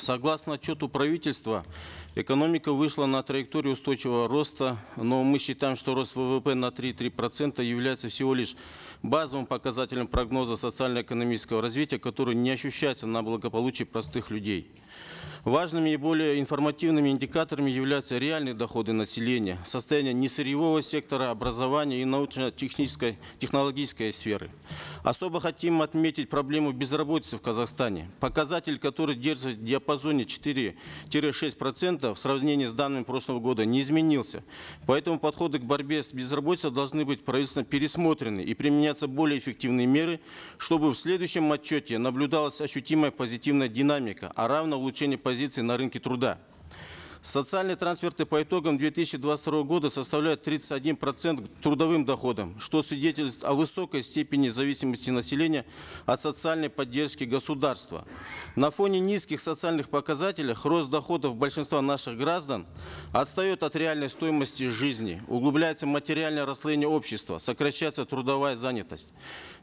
Согласно отчету правительства, экономика вышла на траекторию устойчивого роста, но мы считаем, что рост ВВП на 3,3% является всего лишь базовым показателем прогноза социально-экономического развития, который не ощущается на благополучии простых людей. Важными и более информативными индикаторами являются реальные доходы населения, состояние несырьевого сектора, образования и научно-технической технологической сферы. Особо хотим отметить проблему безработицы в Казахстане. Показатель, который держится в диапазоне 4-6% в сравнении с данными прошлого года, не изменился. Поэтому подходы к борьбе с безработицей должны быть правительственно пересмотрены и применяться более эффективные меры, чтобы в следующем отчете наблюдалась ощутимая позитивная динамика, а равно улучшение позиции на рынке труда. Социальные трансферты по итогам 2022 года составляют 31% трудовым доходам, что свидетельствует о высокой степени зависимости населения от социальной поддержки государства. На фоне низких социальных показателей рост доходов большинства наших граждан отстает от реальной стоимости жизни, углубляется материальное расслоение общества, сокращается трудовая занятость.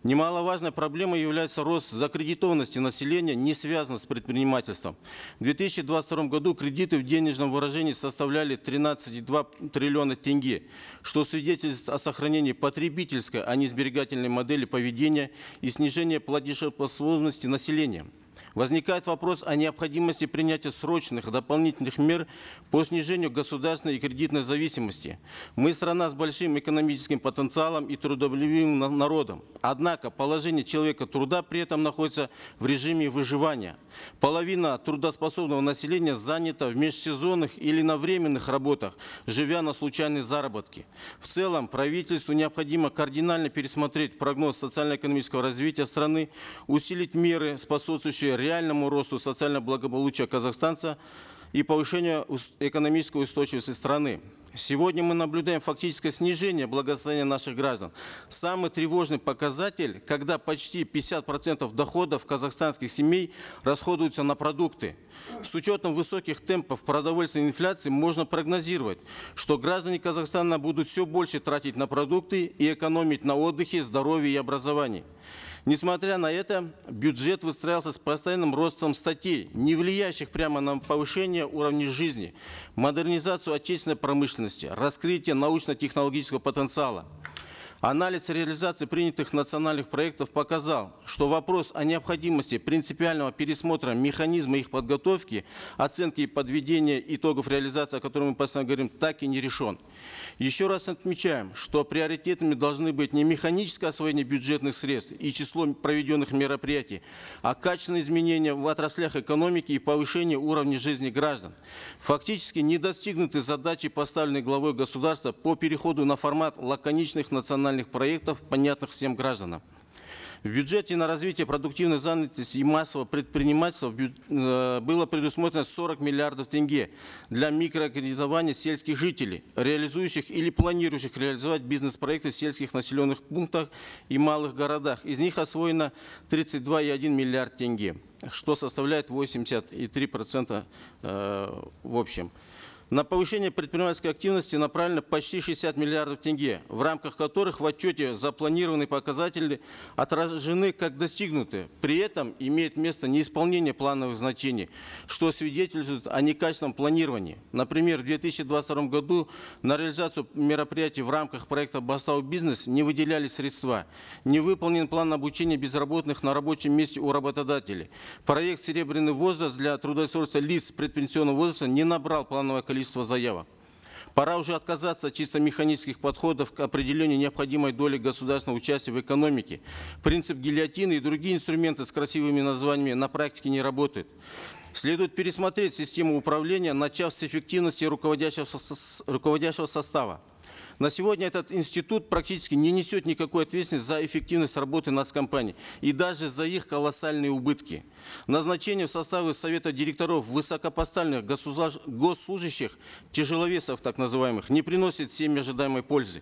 Немаловажной проблемой является рост закредитованности населения, не связанный с предпринимательством. В 2022 году кредиты в денежном выражении составляли 13,2 триллиона тенге, что свидетельствует о сохранении потребительской, а не сберегательной модели поведения и снижении платежеспособности населения возникает вопрос о необходимости принятия срочных дополнительных мер по снижению государственной и кредитной зависимости. Мы страна с большим экономическим потенциалом и трудолюбивым народом. Однако положение человека труда при этом находится в режиме выживания. Половина трудоспособного населения занята в межсезонных или на временных работах, живя на случайные заработки. В целом правительству необходимо кардинально пересмотреть прогноз социально-экономического развития страны, усилить меры, способствующие ведущие реальному росту социального благополучия казахстанца и повышению экономической устойчивости страны. Сегодня мы наблюдаем фактическое снижение благосостояния наших граждан. Самый тревожный показатель, когда почти 50% доходов казахстанских семей расходуются на продукты. С учетом высоких темпов продовольственной инфляции можно прогнозировать, что граждане Казахстана будут все больше тратить на продукты и экономить на отдыхе, здоровье и образовании. Несмотря на это, бюджет выстраивался с постоянным ростом статей, не влияющих прямо на повышение уровня жизни, модернизацию отечественной промышленности, раскрытие научно-технологического потенциала. Анализ реализации принятых национальных проектов показал, что вопрос о необходимости принципиального пересмотра механизма их подготовки, оценки и подведения итогов реализации, о котором мы постоянно говорим, так и не решен. Еще раз отмечаем, что приоритетными должны быть не механическое освоение бюджетных средств и число проведенных мероприятий, а качественные изменения в отраслях экономики и повышение уровня жизни граждан. Фактически не достигнуты задачи, поставленные главой государства по переходу на формат лаконичных национальных социальных проектов, понятных всем гражданам. В бюджете на развитие продуктивной занятости и массового предпринимательства э, было предусмотрено 40 миллиардов тенге для микрокредитования сельских жителей, реализующих или планирующих реализовать бизнес-проекты в сельских населенных пунктах и малых городах. Из них освоено 32,1 миллиард тенге, что составляет 83% э, в общем на повышение предпринимательской активности направлено почти 60 миллиардов тенге, в рамках которых в отчете запланированные показатели отражены как достигнутые. При этом имеет место неисполнение плановых значений, что свидетельствует о некачественном планировании. Например, в 2022 году на реализацию мероприятий в рамках проекта «Бастау бизнес» не выделялись средства, не выполнен план обучения безработных на рабочем месте у работодателей. Проект «Серебряный возраст» для трудоустройства лиц предпенсионного возраста не набрал плановое количество количество заявок. Пора уже отказаться от чисто механических подходов к определению необходимой доли государственного участия в экономике. Принцип гильотины и другие инструменты с красивыми названиями на практике не работают. Следует пересмотреть систему управления, начав с эффективности руководящего, руководящего состава. На сегодня этот институт практически не несет никакой ответственности за эффективность работы нацкомпаний и даже за их колоссальные убытки. Назначение в составы Совета директоров высокопоставленных госслужащих, тяжеловесов так называемых, не приносит всем ожидаемой пользы.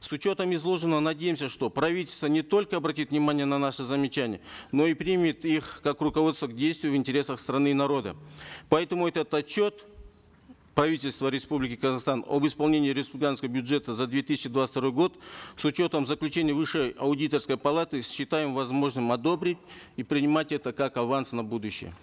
С учетом изложенного надеемся, что правительство не только обратит внимание на наши замечания, но и примет их как руководство к действию в интересах страны и народа. Поэтому этот отчет – правительства Республики Казахстан об исполнении республиканского бюджета за 2022 год с учетом заключения Высшей аудиторской палаты считаем возможным одобрить и принимать это как аванс на будущее.